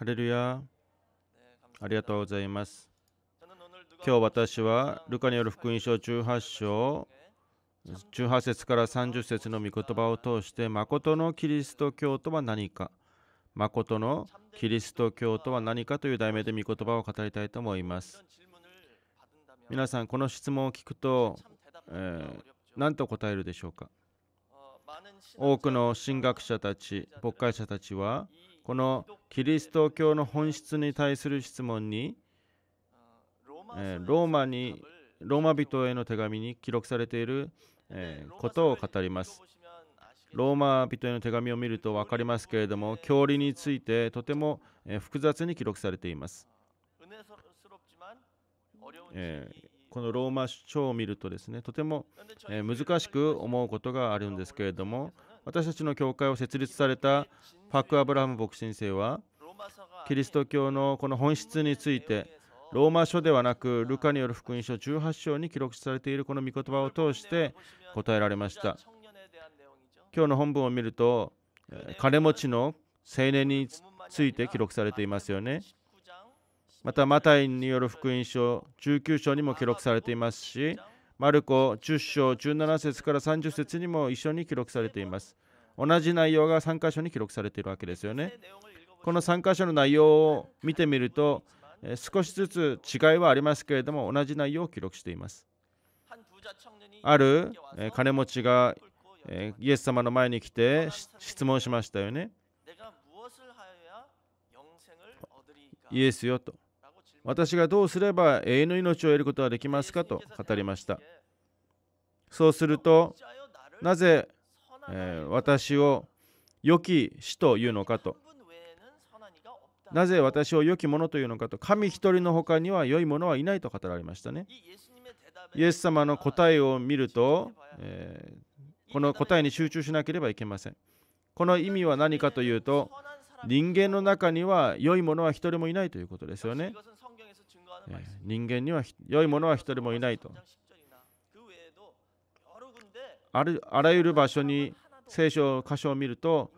ハレルヤありがとうございます今日私はルカによる福音書18章18節から30節の御言葉を通して誠のキリスト教とは何か誠のキリスト教とは何かという題名で御言葉を語りたいと思います皆さんこの質問を聞くと、えー、何と答えるでしょうか多くの神学者たち牧会者たちはこのキリスト教の本質に対する質問に、えローマにローマ人への手紙に記録されている、えことを語ります。ローマ人への手紙を見ると分かりますけれども、教理についてとても、え複雑に記録されています。えこのローマ書を見るとですね、とても、え難しく思うことがあるんですけれども、私たちの教会を設立されたパク・アブラハム牧師先生はキリスト教のこの本質についてローマ書ではなくルカによる福音書18章に記録されているこの御言葉を通して答えられました今日の本文を見ると金持ちの青年について記録されていますよねまたマタイによる福音書19章にも記録されていますしマルコ10章17節から30節にも一緒に記録されています。同じ内容が3箇所に記録されているわけですよね。この3箇所の内容を見てみると、少しずつ違いはありますけれども、同じ内容を記録しています。ある金持ちがイエス様の前に来て質問しましたよね。イエスよと。私がどうすれば永遠の命を得ることができますかと語りました。そうすると、なぜ、えー、私を良き死というのかと、なぜ私を良きものというのかと、神一人の他には良いものはいないと語られましたね。イエス様の答えを見ると、えー、この答えに集中しなければいけません。この意味は何かというと、人間の中には良いものは一人もいないということですよね。人間には良いものは一人もいないとあるあらゆる場所に聖書箇所を見ると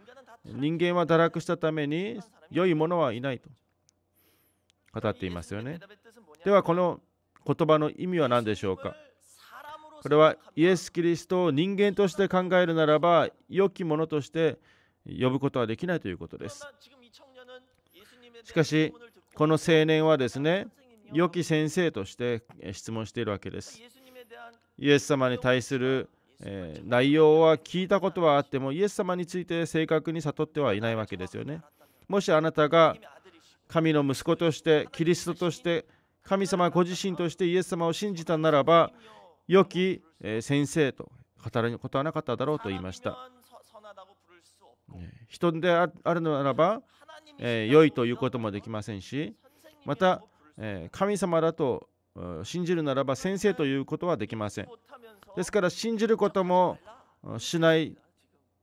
人間は堕落したために良いものはいないと語っていますよねではこの言葉の意味は何でしょうかこれはイエス・キリストを人間として考えるならば良きものとして呼ぶことはできないということですしかしこの青年はですね良き先生として質問しているわけです。イエス様に対する、え内容は聞いたことはあってもイエス様について正確に悟ってはいないわけですよね。もしあなたが神の息子としてキリストとして神様ご自身としてイエス様を信じたならば良き、え先生と語ることはなかっただろうと言いました。人であるならば、えー、良いということもできませんしまたえ神様だと信じるならば先生ということはできません。ですから信じることもしない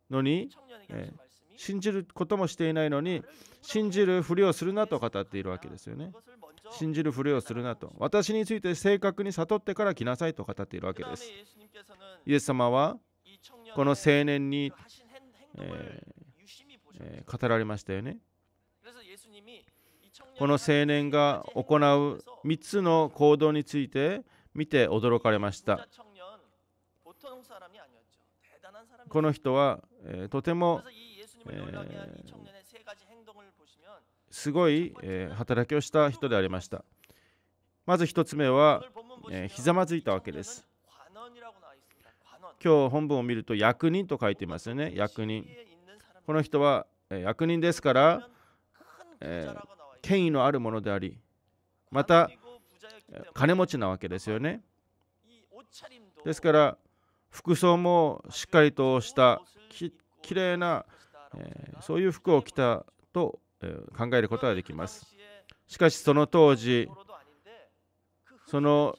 のに、え信じることもしていないのに信じるふりをするなと語っているわけですよね。信じるふりをするなと私について正確に悟ってから来なさいと語っているわけです。イエス様はこの青年に、えーえー、語られましたよね。この青年が行う3つの行動について見て驚かれましたこの人は、えー、とても、えー、すごい、えー、働きをした人でありましたまず1つ目は、えひざまずいたわけです今日本文を見ると役人と書いていますよね役人この人は役人ですから、えー、権威のあるものでありまた金持ちなわけですよねですから服装もしっかりとしたききれいな、えー、そういう服を着たと、えー、考えることができますしかしその当時その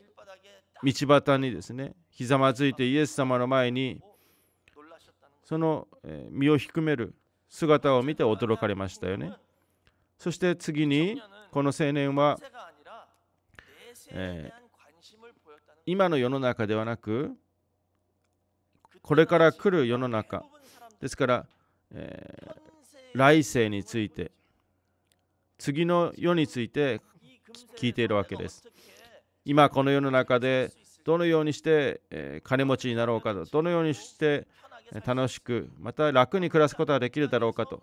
道端にですねひざまずいてイエス様の前にその身を低める姿を見て驚かれましたよね。そして次にこの青年は、え今の世の中ではなくこれから来る世の中ですから、え来世について次の世について聞いているわけです今この世の中でどのようにして、え金持ちになろうかとどのようにして楽しくまた楽に暮らすことができるだろうかと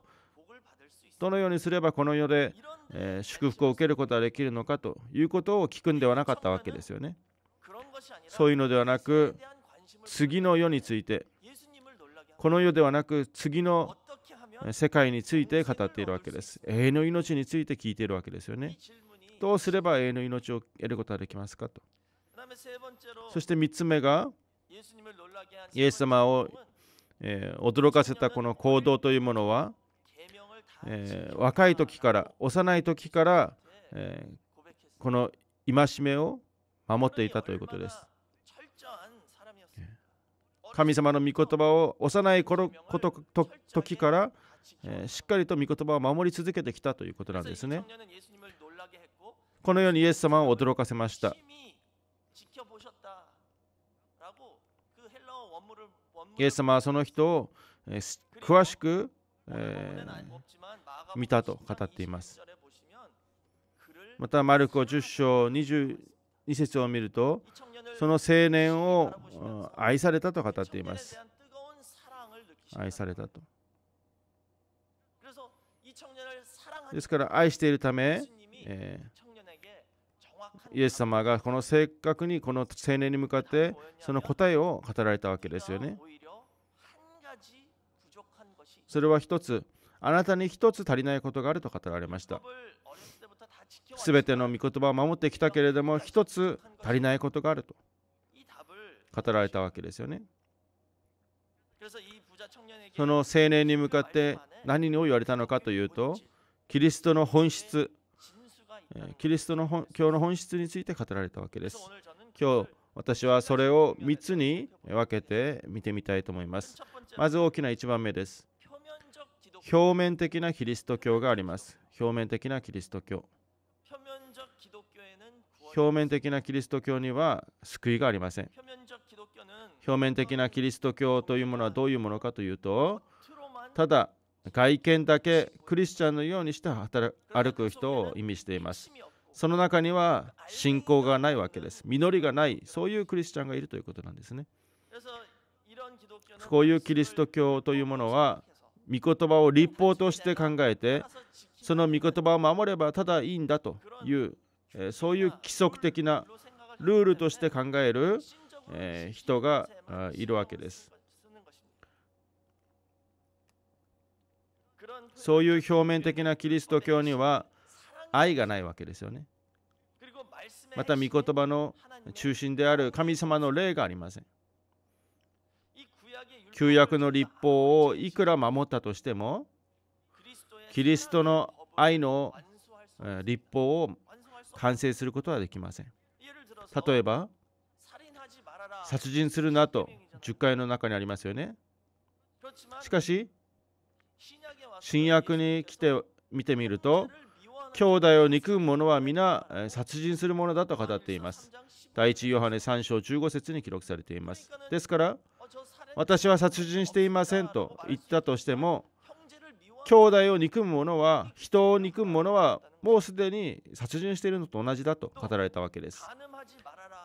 どのようにすればこの世で、えー、祝福を受けることができるのかということを聞くんではなかったわけですよね。そういうのではなく次の世についてこの世ではなく次の世界について語っているわけです。永遠の命について聞いているわけですよね。どうすれば永遠の命を得ることができますかと。そして3つ目がイエス様を、えー、驚かせたこの行動というものはえー、若い時から幼い時から、えー、この戒めを守っていたということです神様の御言葉を幼い頃こと時から、えー、しっかりと御言葉を守り続けてきたということなんですねこのようにイエス様を驚かせましたイエス様はその人を詳しくえー、見たと語っています。また、マルコ10章22節を見ると、その青年を愛されたと語っています。愛されたと。ですから愛しているため、えー、イエス様がこの正確にこの青年に向かってその答えを語られたわけですよね。それは一つ、あなたに一つ足りないことがあると語られました。すべての御言葉を守ってきたけれども、一つ足りないことがあると語られたわけですよね。その青年に向かって何を言われたのかというと、キリストの本質、キリストの教の本質について語られたわけです。今日私はそれを3つに分けて見てみたいと思います。まず大きな1番目です。表面的なキリスト教があります。表面的なキリスト教。表面的なキリスト教には救いがありません。表面的なキリスト教というものはどういうものかというと、ただ外見だけクリスチャンのようにして働歩く人を意味しています。その中には信仰がないわけです。実りがない、そういうクリスチャンがいるということなんですね。こういうキリスト教というものは御言葉を立法として考えてその御言葉を守ればただいいんだというえそういう規則的なルールとして考える、え人がいるわけです。そういう表面的なキリスト教には愛がないわけですよね。また、御言葉の中心である神様の霊がありません。旧約の立法をいくら守ったとしてもキリストの愛の立法を完成することはできません例えば殺人するなと10回の中にありますよねしかし新約に来て見てみると兄弟を憎む者は皆殺人するものだと語っています第一ヨハネ3章15節に記録されていますですから私は殺人していませんと言ったとしても兄弟を憎む者は人を憎む者はもうすでに殺人しているのと同じだと語られたわけです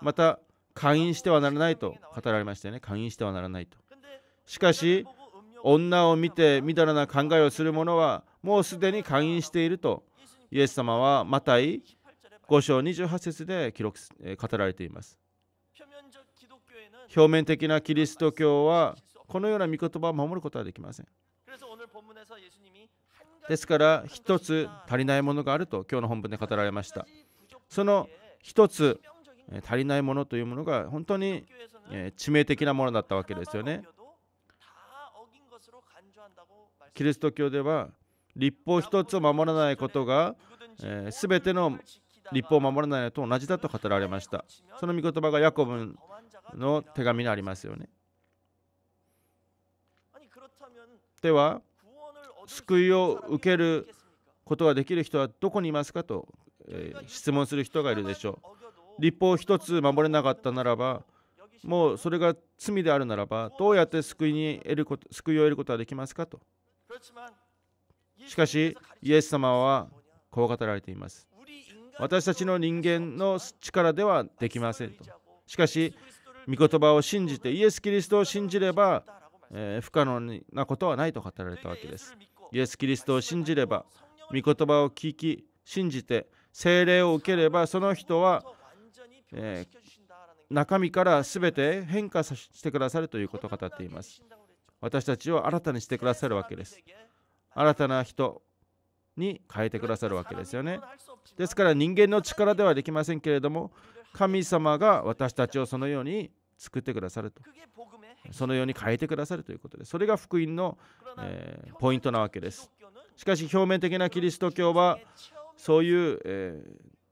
また会員してはならないと語られましたよね会員してはならないとしかし女を見てみだらな考えをする者はもうすでに会員しているとイエス様はマタイ5章28節で記録、え語られています表面的なキリスト教はこのような御言葉を守ることはできません。ですから一つ足りないものがあると今日の本文で語られました。その一つ足りないものというものが本当に致命的なものだったわけですよね。キリスト教では立法一つを守らないことが、え全ての立法を守らないのと同じだと語られました。その御言葉がヤコブの手紙がありますよね。では、救いを受けることができる人はどこにいますかと、えー、質問する人がいるでしょう。立法一つ守れなかったならば、もうそれが罪であるならば、どうやって救いに得ること救いを得ることはできますかと。しかし、イエス様はこう語られています。私たちの人間の力ではできませんと。しかし、御言葉を信じてイエス・キリストを信じれば、えー、不可能なことはないと語られたわけですイエス・キリストを信じれば御言葉を聞き信じて精霊を受ければその人は、えー、中身から全て変化してくださるということを語っています私たちを新たにしてくださるわけです新たな人に変えてくださるわけですよねですから人間の力ではできませんけれども神様が私たちをそのように作ってくださるとそのように変えてくださるということでそれが福音の、えー、ポイントなわけですしかし表面的なキリスト教はそういう、え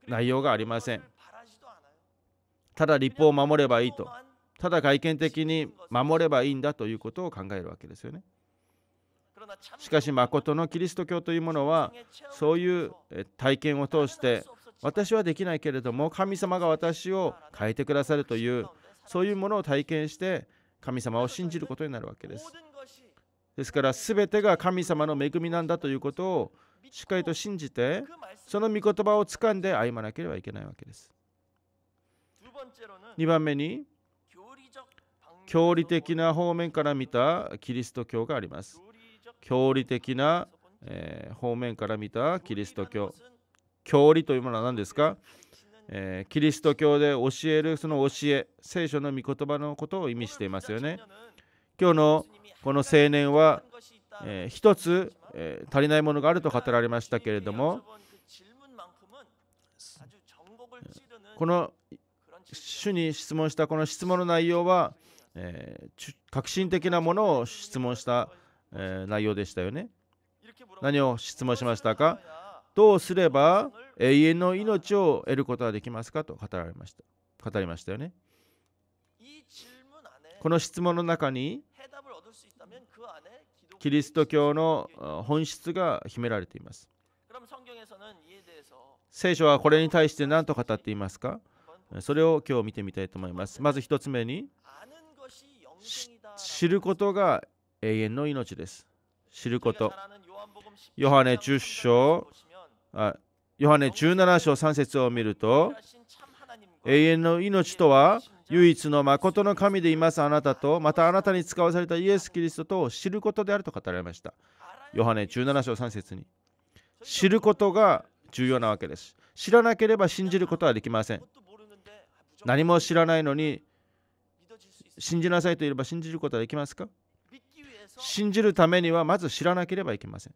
ー、内容がありませんただ立法を守ればいいとただ外見的に守ればいいんだということを考えるわけですよねしかし、まことのキリスト教というものは、そういう体験を通して、私はできないけれども神様が私を変えてくださるというそういうものを体験して神様を信じることになるわけですですから全てが神様の恵みなんだということをしっかりと信じてその御言葉を掴んで歩まなければいけないわけです2番目に教理的な方面から見たキリスト教があります教理的な、え方面から見たキリスト教教理というものは何ですか、えー、キリスト教で教えるその教え、聖書の御言葉のことを意味していますよね。今日のこの青年は、えー、一つ、えー、足りないものがあると語られましたけれども、この主に質問したこの質問の内容は、えー、革新的なものを質問した、えー、内容でしたよね。何を質問しましたかどうすれば永遠の命を得ることができますかと語られました。語りましたよね。この質問の中に、キリスト教の本質が秘められています。聖書はこれに対して何と語っていますかそれを今日見てみたいと思います。まず1つ目に、知ることが永遠の命です。知ること。ヨハネ10章ヨハネ17章3節を見ると永遠の命とは唯一の誠の神でいますあなたとまたあなたに使わされたイエス・キリストとを知ることであると語られましたヨハネ17章3節に知ることが重要なわけです知らなければ信じることはできません何も知らないのに信じなさいと言えば信じることはできますか信じるためにはまず知らなければいけません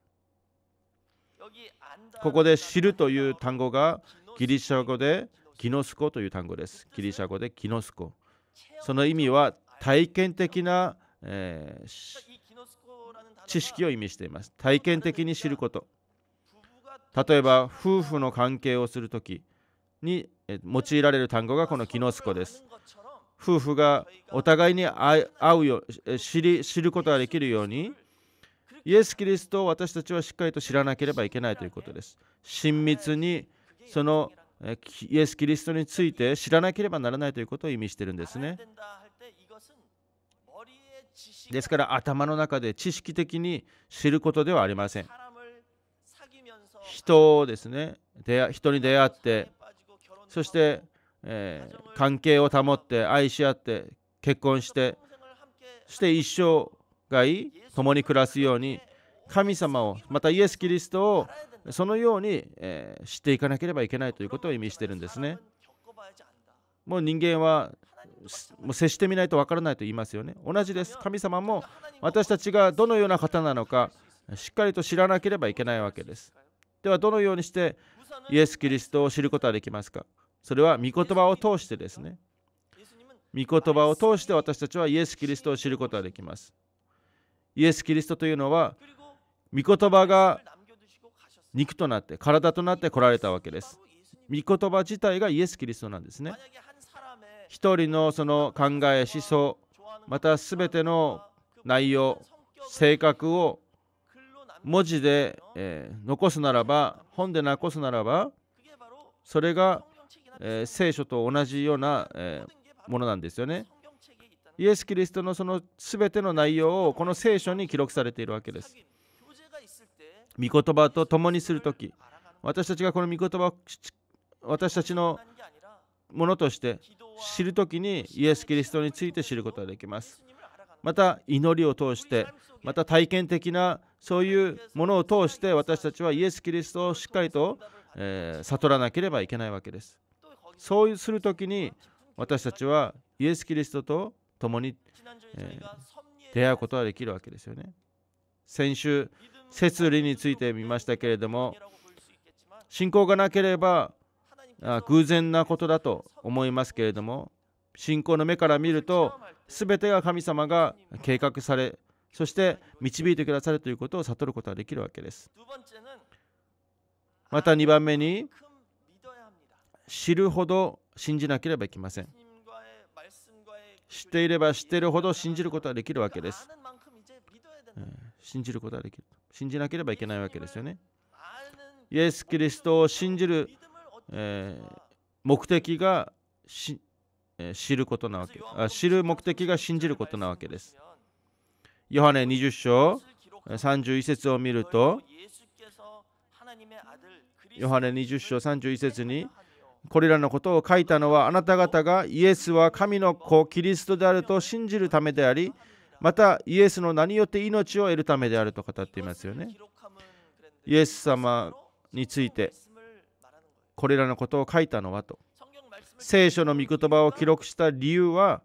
ここで知るという単語がギリシャ語でキノスコという単語です。ギリシャ語でキノスコ。その意味は体験的な、えー、知識を意味しています。体験的に知ること。例えば、夫婦の関係をするときに用いられる単語がこのキノスコです。夫婦がお互いに会うよ知り知ることができるようにイエス・キリストを私たちはしっかりと知らなければいけないということです。親密にそのイエス・キリストについて知らなければならないということを意味してるんですね。ですから頭の中で知識的に知ることではありません。人をですね、人に出会って、そして、えー、関係を保って愛し合って結婚して、そして一生がい共に暮らすように神様をまたイエス・キリストをそのように、えー、知っていかなければいけないということを意味してるんですね。もう人間はもう接してみないとわからないと言いますよね。同じです。神様も私たちがどのような方なのかしっかりと知らなければいけないわけです。ではどのようにしてイエス・キリストを知ることはできますかそれは御言葉を通してですね。御言葉を通して私たちはイエス・キリストを知ることができます。イエス・キリストというのは御言葉が肉となって体となって来られたわけです御言葉自体がイエス・キリストなんですね一人のその考え思想また全ての内容性格を文字で、えー、残すならば本で残すならばそれが、えー、聖書と同じような、えー、ものなんですよねイエス・キリストのその全ての内容をこの聖書に記録されているわけです。御言葉と共にするとき、私たちがこの御言葉を私たちのものとして知るときにイエス・キリストについて知ることができます。また祈りを通して、また体験的なそういうものを通して私たちはイエス・キリストをしっかりと、え悟らなければいけないわけです。そうするときに私たちはイエス・キリストと共に、えー、出会うことができるわけですよね。先週、摂理について見ましたけれども、信仰がなければあ偶然なことだと思いますけれども、信仰の目から見ると、すべてが神様が計画され、そして導いてくださるということを悟ることができるわけです。また2番目に、知るほど信じなければいけません。知っていれば知っているほど信じることはできるわけです。信じることはできる。信じなければいけないわけですよね。イエス・キリストを信じる、えー、目的がし、えー、知ることなわけあ。知る目的が信じることなわけです。ヨハネ20章31節を見ると、ヨハネ20章31節に、これらのことを書いたのはあなた方がイエスは神の子キリストであると信じるためでありまたイエスの名によって命を得るためであると語っていますよねイエス様についてこれらのことを書いたのはと聖書の御言葉を記録した理由は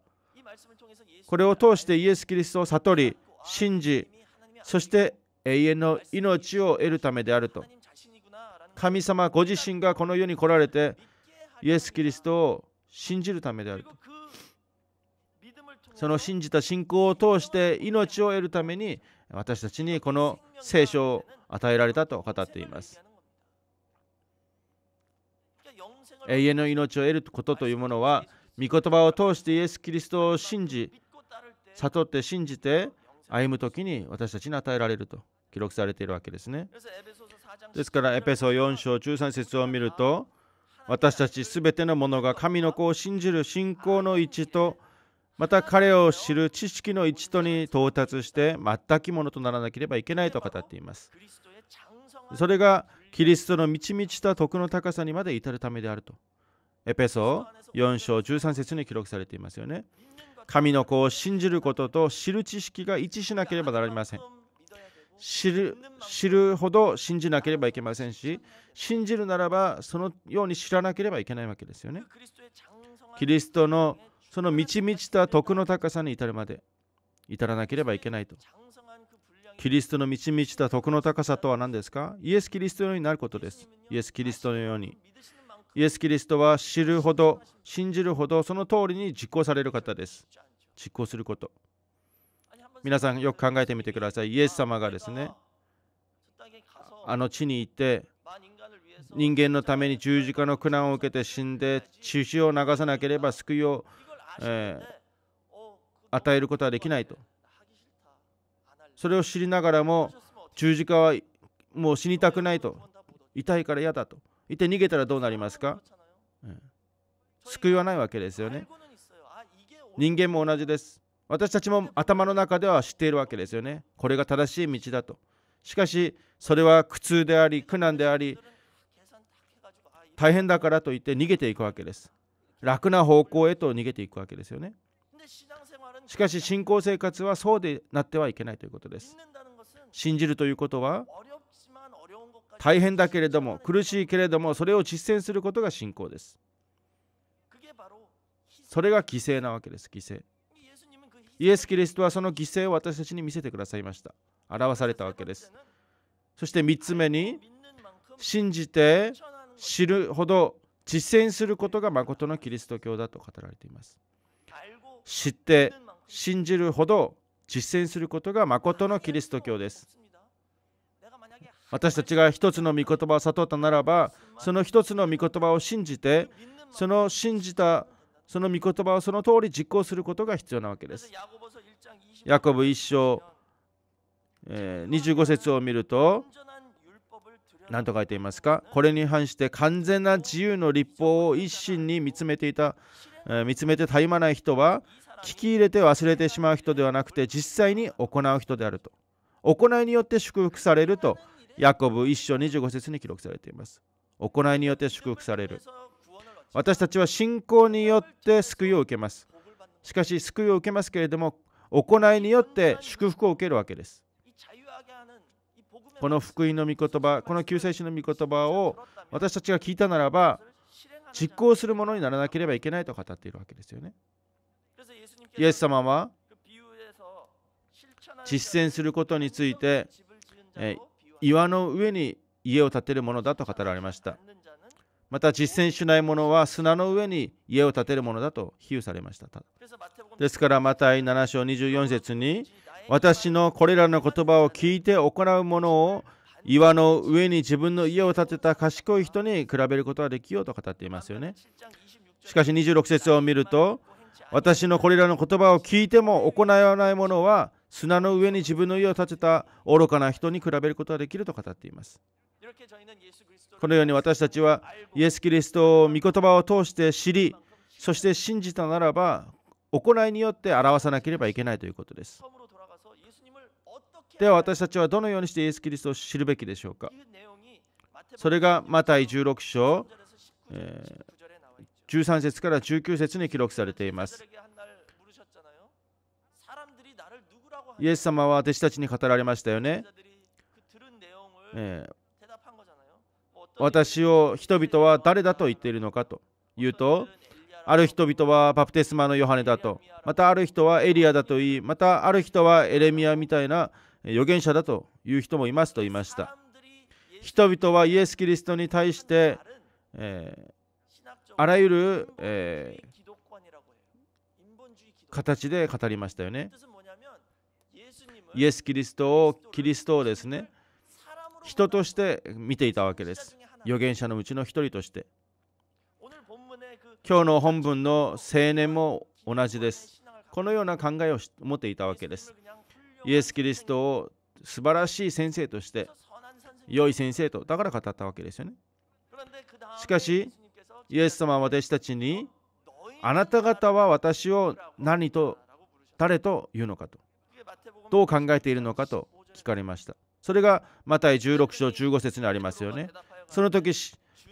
これを通してイエス・キリストを悟り信じそして永遠の命を得るためであると神様ご自身がこの世に来られてイエス・キリストを信じるためであるとその信じた信仰を通して命を得るために私たちにこの聖書を与えられたと語っています永遠の命を得ることというものは御言葉を通してイエス・キリストを信じ悟って信じて歩む時に私たちに与えられると記録されているわけですねですからエペソ4章13節を見ると私たちすべてのものが神の子を信じる信仰の一とまた彼を知る知識の一とに到達して全きものとならなければいけないと語っていますそれがキリストの満ち満ちた徳の高さにまで至るためであるとエペソ4章13節に記録されていますよね神の子を信じることと知る知識が一致しなければなりません知る知るほど信じなければいけませんし信じるならばそのように知らなければいけないわけですよねキリストのその満ち満ちた徳の高さに至るまで至らなければいけないとキリストの満ち満ちた徳の高さとは何ですかイエス・キリストのようになることですイエス・キリストのようにイエス・キリストは知るほど信じるほどその通りに実行される方です実行すること皆さんよく考えてみてくださいイエス様がですねあの地に行って人間のために十字架の苦難を受けて死んで血潮を流さなければ救いを、えー、与えることはできないとそれを知りながらも十字架はもう死にたくないと痛いから嫌だといて逃げたらどうなりますか、うん、救いはないわけですよね人間も同じです私たちも頭の中では知っているわけですよね。これが正しい道だと。しかし、それは苦痛であり、苦難であり、大変だからと言って逃げていくわけです。楽な方向へと逃げていくわけですよね。しかし、信仰生活はそうでなってはいけないということです。信じるということは、大変だけれども、苦しいけれども、それを実践することが信仰です。それが犠牲なわけです、犠牲。イエス・キリストはその犠牲を私たちに見せてくださいました。表されたわけです。そして3つ目に、信じて知るほど実践することが誠のキリスト教だと語られています。知って信じるほど実践することが誠のキリスト教です。私たちが一つの御言葉を悟ったならば、その一つの御言葉を信じて、その信じたその御言葉をその通り実行することが必要なわけです。ヤコブ一章、え25節を見ると何と書いていますかこれに反して完全な自由の立法を一心に見つめていた、え見つめてたえ間ない人は聞き入れて忘れてしまう人ではなくて実際に行う人であると行いによって祝福されるとヤコブ一章25節に記録されています行いによって祝福される私たちは信仰によって救いを受けますしかし救いを受けますけれども行いによって祝福を受けるわけですこの福音の御言葉この救世主の御言葉を私たちが聞いたならば実行するものにならなければいけないと語っているわけですよねイエス様は実践することについて、え岩の上に家を建てるものだと語られましたまた実践しないものは砂の上に家を建てるものだと比喩されました。ですから、また7章24節に、私のこれらの言葉を聞いて行うものを岩の上に自分の家を建てた賢い人に比べることはできようと語っていますよね。しかし26節を見ると、私のこれらの言葉を聞いても行わないものは砂の上に自分の家を建てた愚かな人に比べることができると語っています。このように私たちはイエス・キリストを御言葉を通して知り、そして信じたならば、行いによって表さなければいけないということです。では私たちはどのようにしてイエス・キリストを知るべきでしょうかそれがマタイ16章、えー、13節から19節に記録されています。イエス様は弟子たちに語られましたよね。えー、私を人々は誰だと言っているのかと言うとある人々はバプテスマのヨハネだとまたある人はエリアだと言いまたある人はエレミアみたいな預言者だという人もいますと言いました人々はイエス・キリストに対して、えー、あらゆる、えー、形で語りましたよねイエス・キリストをキリストをですね人として見ていたわけです。預言者のうちの一人として。今日の本文の青年も同じです。このような考えを持っていたわけです。イエス・キリストを素晴らしい先生として、良い先生と、だから語ったわけですよね。しかし、イエス様は私たちに、あなた方は私を何と、誰と言うのかと、どう考えているのかと聞かれました。それがマタイ16章15節にありますよねその時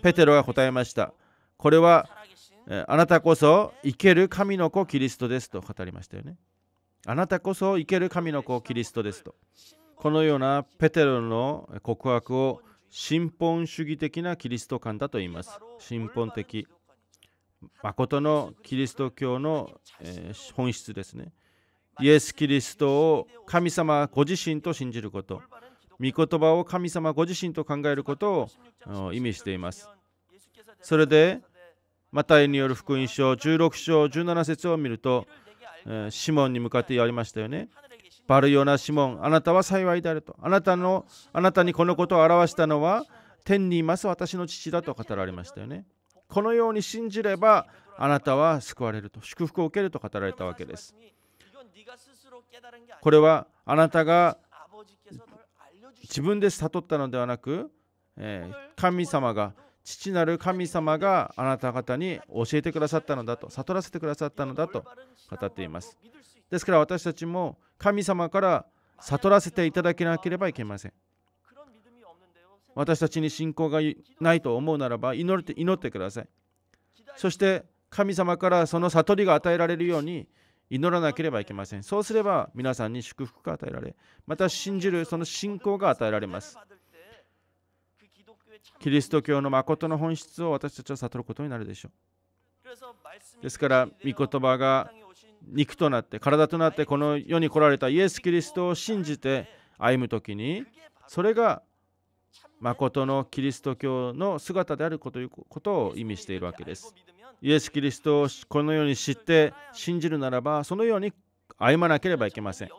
ペテロが答えましたこれはあなたこそ生ける神の子キリストですと語りましたよねあなたこそ生ける神の子キリストですとこのようなペテロの告白を信本主義的なキリスト観だと言います信本的誠のキリスト教の、本質ですねイエス・キリストを神様ご自身と信じること御言葉を神様ご自身と考えることを意味しています。それで、マタイによる福音書16章17節を見ると、シモンに向かって言われましたよね。バルヨナ・シモン、あなたは幸いであると。あなたのあなたにこのことを表したのは、天にいます私の父だと語られましたよね。このように信じれば、あなたは救われると、祝福を受けると語られたわけです。これはあなたが自分で悟ったのではなく、えー、神様が父なる神様があなた方に教えてくださったのだと悟らせてくださったのだと語っていますですから私たちも神様から悟らせていただけなければいけません私たちに信仰がないと思うならば祈って祈ってくださいそして神様からその悟りが与えられるように祈らなければいけません。そうすれば皆さんに祝福が与えられ、また信じるその信仰が与えられます。キリスト教の誠の本質を私たちは悟ることになるでしょう。ですから、御言葉が肉となって、体となって、この世に来られたイエス・キリストを信じて歩むときに、それが誠のキリスト教の姿であることを意味しているわけです。イエス・キリストをこのように知って信じるならばそのように歩まなければいけません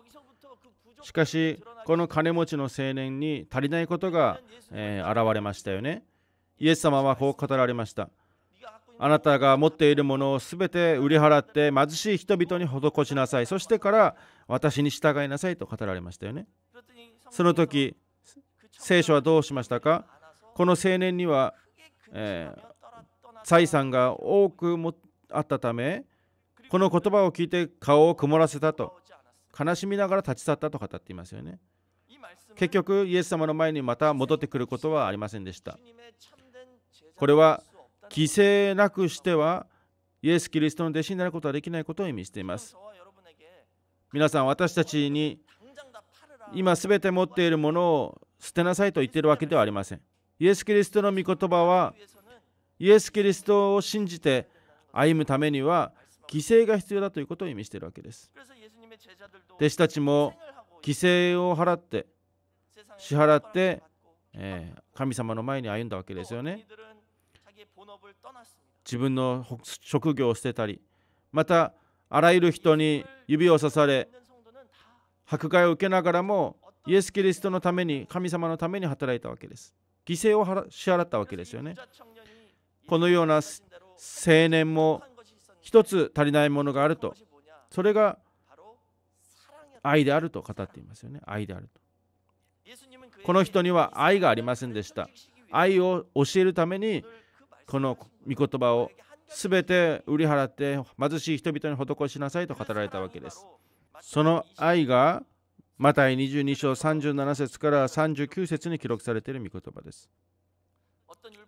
しかしこの金持ちの青年に足りないことが、えー、現れましたよねイエス様はこう語られましたあなたが持っているものを全て売り払って貧しい人々に施しなさいそしてから私に従いなさいと語られましたよねその時聖書はどうしましたかこの青年には、えー、財産が多くもあったためこの言葉を聞いて顔を曇らせたと悲しみながら立ち去ったと語っていますよね結局イエス様の前にまた戻ってくることはありませんでしたこれは犠牲なくしてはイエス・キリストの弟子になることはできないことを意味しています皆さん私たちに今すべて持っているものを捨てなさいと言っているわけではありませんイエス・キリストの御言葉はイエス・キリストを信じて歩むためには犠牲が必要だということを意味しているわけです。弟子たちも犠牲を払って、支払って、えー、神様の前に歩んだわけですよね。自分の職業を捨てたり、またあらゆる人に指を刺され、迫害を受けながらもイエス・キリストのために神様のために働いたわけです。犠牲を支払ったわけですよね。このような青年も一つ足りないものがあるとそれが愛であると語っていますよね愛であるとこの人には愛がありませんでした愛を教えるためにこの御言葉を全て売り払って貧しい人々に施しなさいと語られたわけですその愛がマタイ22章37節から39節に記録されている御言葉です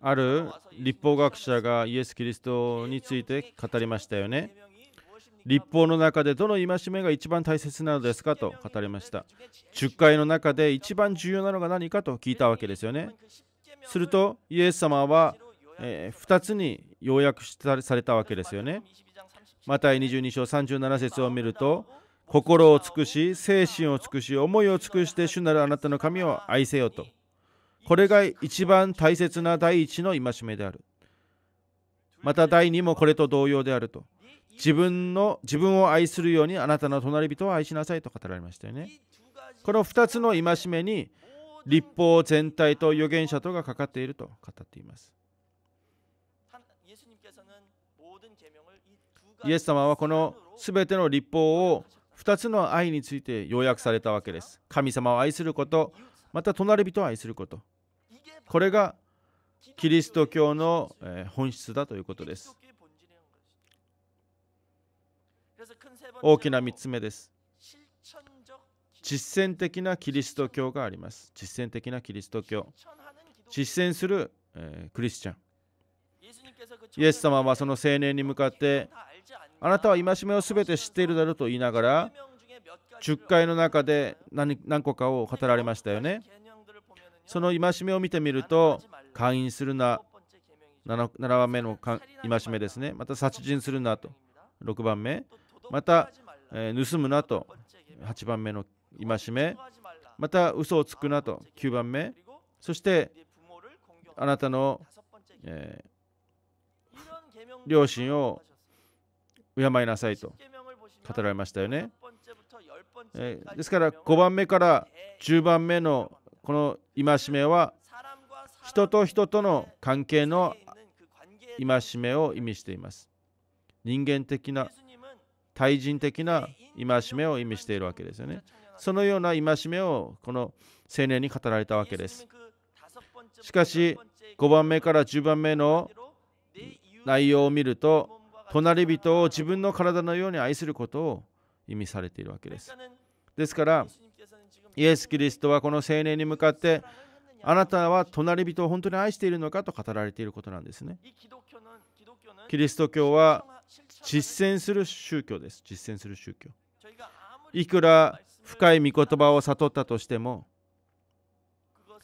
ある立法学者がイエス・キリストについて語りましたよね。立法の中でどの戒めが一番大切なのですかと語りました。10回の中で一番重要なのが何かと聞いたわけですよね。すると、イエス様は、えー、2つに要約されたわけですよね。マタイ22章37節を見ると、心を尽くし、精神を尽くし、思いを尽くして、主なるあなたの神を愛せよとこれが一番大切な第一の戒めである。また第二もこれと同様であると。自分の自分を愛するようにあなたの隣人を愛しなさいと語られましたよね。この2つの戒めに立法全体と預言者とがかかっていると語っています。イエス様はこの全ての立法を2つの愛について要約されたわけです。神様を愛すること、また隣人を愛すること。これがキリスト教の本質だということです。大きな3つ目です。実践的なキリスト教があります。実践的なキリスト教。実践する、えクリスチャン。イエス様はその青年に向かって、あなたは戒めをすべて知っているだろうと言いながら、10回の中で何何個かを語られましたよね。その戒めを見てみると会員するな 7, 番目の戒めですねまた殺人するなと6番目また、え盗むなと8番目の戒めまた嘘をつくなと9番目そしてあなたの、えー、両親を敬いなさいと語られましたよね、えー、ですから5番目から10番目のこの戒めは人と人との関係の戒めを意味しています。人間的な、対人的な戒めを意味しているわけですよね。そのような戒めをこの青年に語られたわけです。しかし、5番目から10番目の内容を見ると、隣人を自分の体のように愛することを意味されているわけです。ですから、イエス・キリストはこの青年に向かってあなたは隣人を本当に愛しているのかと語られていることなんですね。キリスト教は実践する宗教です。実践する宗教。いくら深い御言葉を悟ったとしても、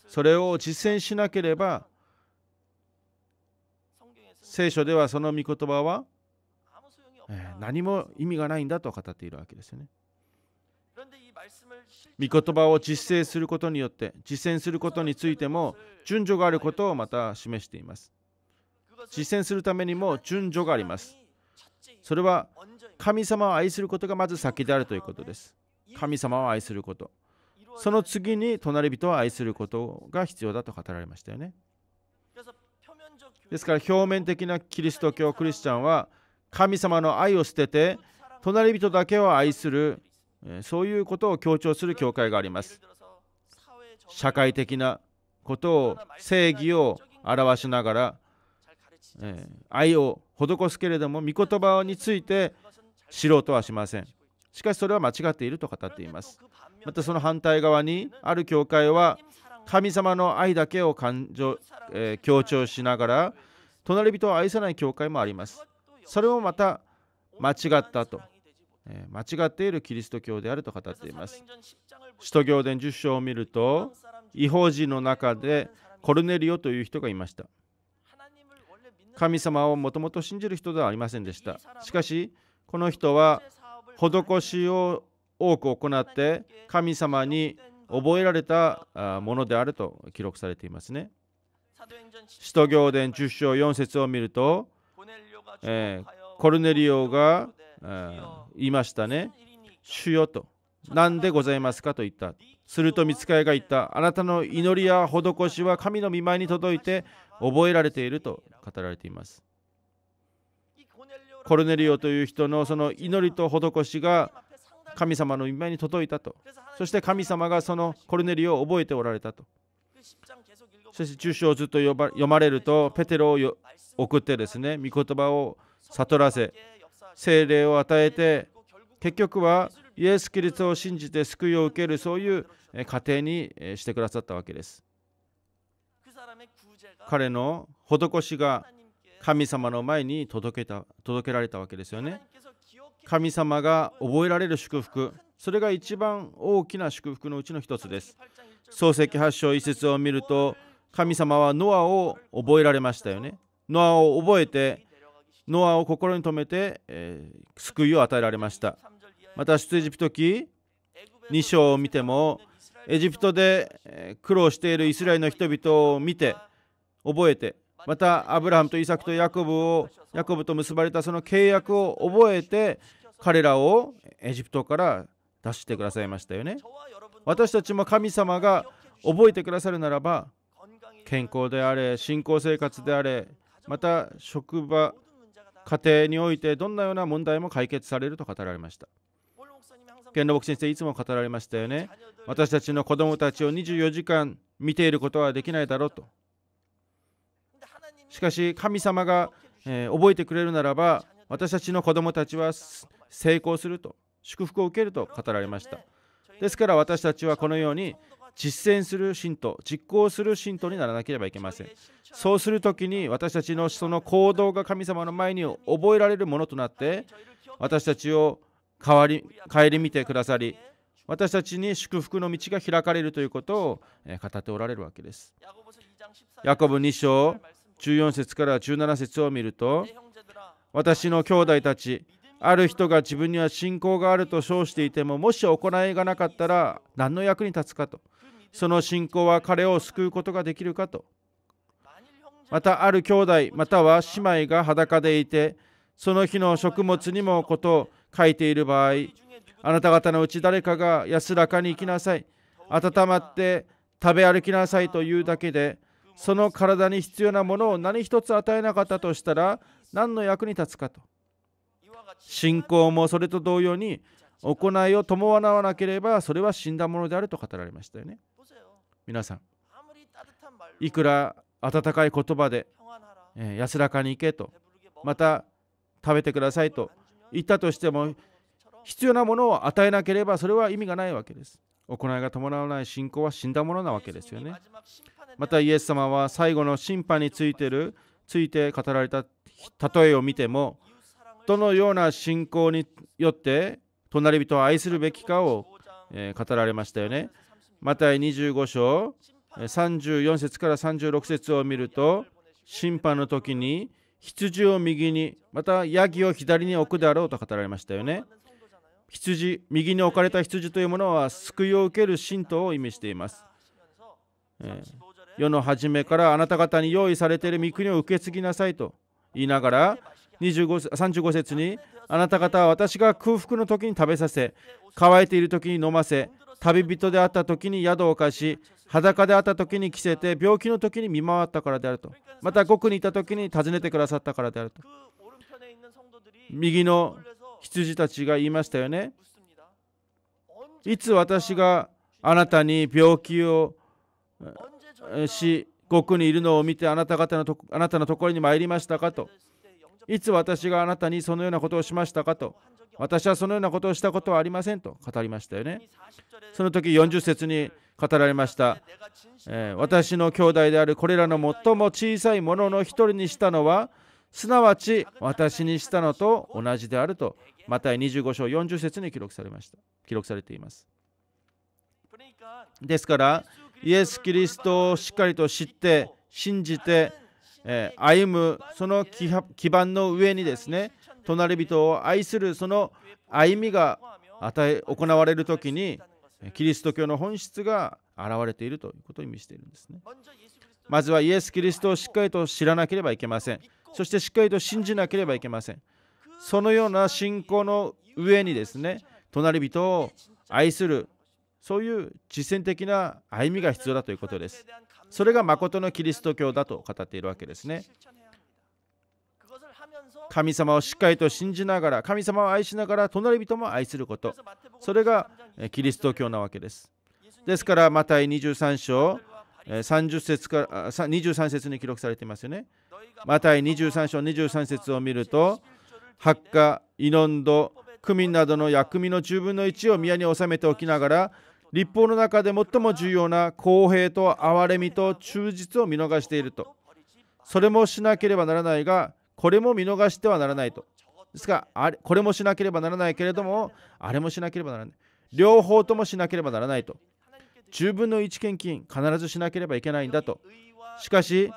それを実践しなければ、聖書ではその御言葉は何も意味がないんだと語っているわけですよね。御言葉を実践することによって実践することについても順序があることをまた示しています実践するためにも順序がありますそれは神様を愛することがまず先であるということです神様を愛することその次に隣人を愛することが必要だと語られましたよねですから表面的なキリスト教クリスチャンは神様の愛を捨てて隣人だけを愛するそういうことを強調する教会があります社会的なことを正義を表しながら、え愛を施すけれども御言葉について知ろうとはしませんしかしそれは間違っていると語っていますまたその反対側にある教会は神様の愛だけを感情、え強調しながら隣人を愛さない教会もありますそれもまた間違ったと間違っているキリスト教であると語っています。使徒行伝10章を見ると、違法人の中でコルネリオという人がいました。神様をもともと信じる人ではありませんでした。しかし、この人は施しを多く行って神様に覚えられたものであると記録されていますね。使徒行伝10章4節を見ると、えー、コルネリオが言いましたね。主よと。何でございますかと言った。すると見つかいが言った。あなたの祈りや施しは神の御前に届いて覚えられていると語られています。コルネリオという人のその祈りと施しが神様の御前に届いたと。そして神様がそのコルネリオを覚えておられたと。そして中章をずっと読まれると、ペテロを送ってですね、御言葉を悟らせ、精霊を与えて結局はイエス・キリストを信じて救いを受けるそういう家庭にしてくださったわけです彼の施しが神様の前に届けた届けられたわけですよね神様が覚えられる祝福それが一番大きな祝福のうちの一つです創世記8章1節を見ると神様はノアを覚えられましたよねノアを覚えてノアを心に留めて、えー、救いを与えられましたまた出エジプト記2章を見てもエジプトで苦労しているイスラエルの人々を見て覚えてまたアブラハムとイサクとヤコブをヤコブと結ばれたその契約を覚えて彼らをエジプトから出してくださいましたよね私たちも神様が覚えてくださるならば健康であれ信仰生活であれまた職場家庭においてどんなような問題も解決されると語られましたンロボク先生いつも語られましたよね私たちの子供たちを24時間見ていることはできないだろうとしかし神様が、えー、覚えてくれるならば私たちの子供たちは成功すると祝福を受けると語られましたですから私たちはこのように実践する信徒実行する信徒にならなければいけませんそうするときに私たちのその行動が神様の前に覚えられるものとなって私たちを変わり顧みてくださり私たちに祝福の道が開かれるということを語っておられるわけです。ヤコブ2章14節から17節を見ると私の兄弟たちある人が自分には信仰があると称していてももし行いがなかったら何の役に立つかとその信仰は彼を救うことができるかと。またある兄弟または姉妹が裸でいてその日の食物にもことを書いている場合あなた方のうち誰かが安らかに行きなさい温まって食べ歩きなさいというだけでその体に必要なものを何一つ与えなかったとしたら何の役に立つかと信仰もそれと同様に行いを伴わなければそれは死んだものであると語られましたよね皆さんいくら温かい言葉で、え安らかに行けとまた食べてくださいと言ったとしても必要なものを与えなければそれは意味がないわけです行いが伴わない信仰は死んだものなわけですよねまたイエス様は最後の審判についてるついて語られた例えを見てもどのような信仰によって隣人を愛するべきかを、え語られましたよね。マタイ25章34節から36節を見ると審判の時に羊を右にまたヤギを左に置くであろうと語られましたよね羊右に置かれた羊というものは救いを受ける信徒を意味しています、えー、世の初めからあなた方に用意されている御国を受け継ぎなさいと言いながら35節にあなた方は私が空腹の時に食べさせ乾いている時に飲ませ旅人であった時に宿を貸し、裸であった時に着せて、病気の時に見回ったからであると。また、獄にいた時に訪ねてくださったからであると。右の羊たちが言いましたよね。いつ私があなたに病気をし、獄にいるのを見てあなた方のとあなたのところに参りましたかと。いつ私があなたにそのようなことをしましたかと。私はそのようなことをしたことはありませんと語りましたよね。その時40節に語られました、えー、私の兄弟であるこれらの最も小さいものの一人にしたのはすなわち私にしたのと同じであるとまた25章40節に記録されました記録されていますですからイエス・キリストをしっかりと知って信じて、えー、歩むその基盤の上にですね隣人を愛するその歩みが与え行われる時にキリスト教の本質が現れているということを意味しているんですね。まずはイエス・キリストをしっかりと知らなければいけません。そしてしっかりと信じなければいけません。そのような信仰の上にですね、隣人を愛する、そういう実践的な歩みが必要だということです。それが誠のキリスト教だと語っているわけですね。神様をしっかりと信じながら神様を愛しながら隣人も愛することそれがキリスト教なわけですですからマタイ23章30節から23節に記録されていますよねマタイ23章23節を見ると発火イノンドクミンなどの薬味の10分の1を宮に収めておきながら立法の中で最も重要な公平と憐れみと忠実を見逃しているとそれもしなければならないがこれも見逃してはならないと。ですからあれこれもしなければならないけれどもあれもしなければならない両方ともしなければならないと10分の1献金必ずしなければいけないんだとしかし、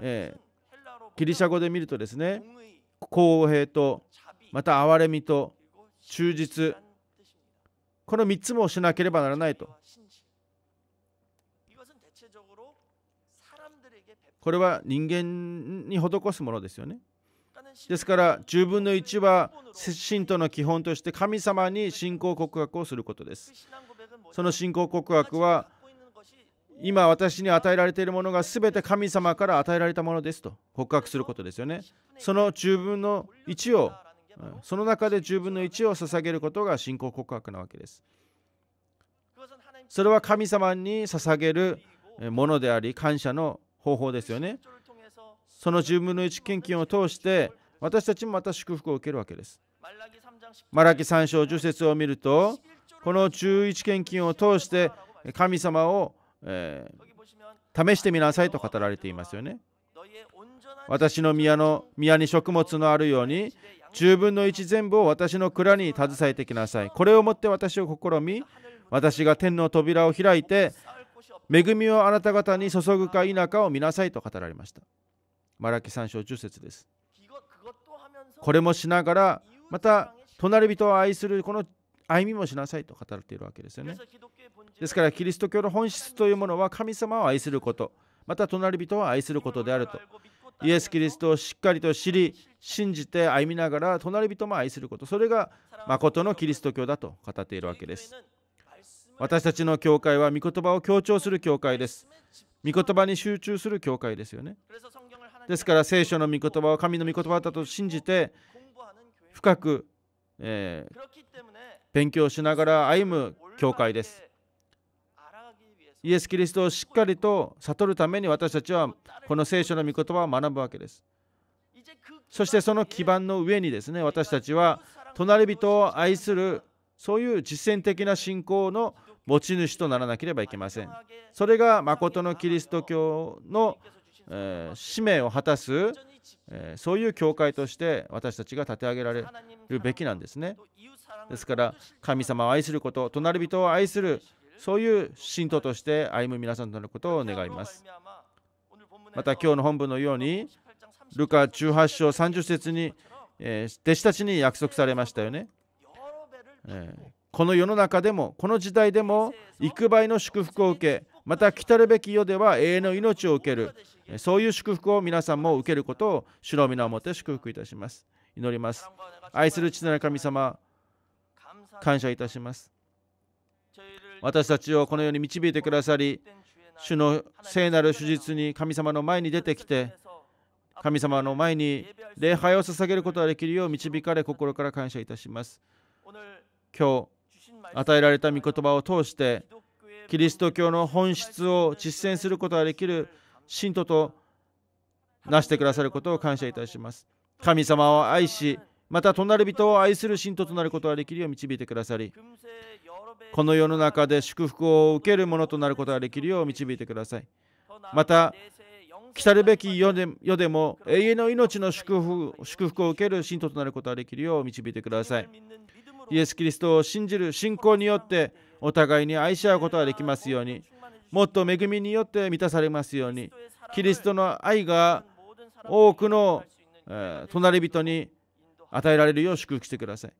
えー、ギリシャ語で見るとですね公平とまた憐れみと忠実この3つもしなければならないとこれは人間に施すものですよね。ですから10分の1は信徒の基本として神様に信仰告白をすることです。その信仰告白は今私に与えられているものが全て神様から与えられたものですと告白することですよね。その10分の1をその中で10分の1を捧げることが信仰告白なわけです。それは神様に捧げるものであり感謝の方法ですよねその10分の1献金を通して私たちもまた祝福を受けるわけですマラキ3章10節を見るとこの11献金を通して神様を、えー、試してみなさいと語られていますよね私の宮の宮に食物のあるように10分の1全部を私の蔵に携えてきなさいこれをもって私を試み私が天の扉を開いて恵みをあなた方に注ぐか否かを見なさいと語られましたマラキ3章10節ですこれもしながらまた隣人を愛するこの歩みもしなさいと語られているわけですよねですからキリスト教の本質というものは神様を愛することまた隣人を愛することであるとイエス・キリストをしっかりと知り信じて歩みながら隣人も愛することそれが誠のキリスト教だと語っているわけです私たちの教会は御言葉を強調する教会です。御言葉に集中する教会ですよね。ですから聖書の御言葉は神の御言葉だと信じて深く、えー、勉強しながら歩む教会です。イエス・キリストをしっかりと悟るために私たちはこの聖書の御言葉を学ぶわけです。そしてその基盤の上にですね私たちは隣人を愛するそういう実践的な信仰の持ち主とならなければいけませんそれが誠のキリスト教の、えー、使命を果たす、えー、そういう教会として私たちが立て上げられるべきなんですねですから神様を愛すること隣人を愛するそういう信徒として歩む皆さんとなることを願いますまた今日の本文のようにルカ18章30節に、えー、弟子たちに約束されましたよね、えーこの世の中でもこの時代でも幾倍の祝福を受けまた来たるべき世では永遠の命を受けるそういう祝福を皆さんも受けることを主の皆をもって祝福いたします祈ります愛する父なる神様感謝いたします私たちをこのように導いてくださり主の聖なる手術に神様の前に出てきて神様の前に礼拝を捧げることができるよう導かれ心から感謝いたします今日与えられた御言葉を通してキリスト教の本質を実践することができる信徒となしてくださることを感謝いたします神様を愛しまた隣人を愛する信徒となることができるよう導いてくださりこの世の中で祝福を受けるものとなることができるよう導いてくださいまた来たるべき世で世でも永遠の命の祝福祝福を受ける信徒となることができるよう導いてくださいイエス・キリストを信じる信仰によってお互いに愛し合うことができますようにもっと恵みによって満たされますようにキリストの愛が多くの、え隣人に与えられるよう祝福してください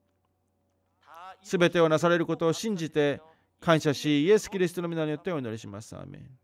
すべてをなされることを信じて感謝しイエス・キリストの皆によってお祈りしますアーメン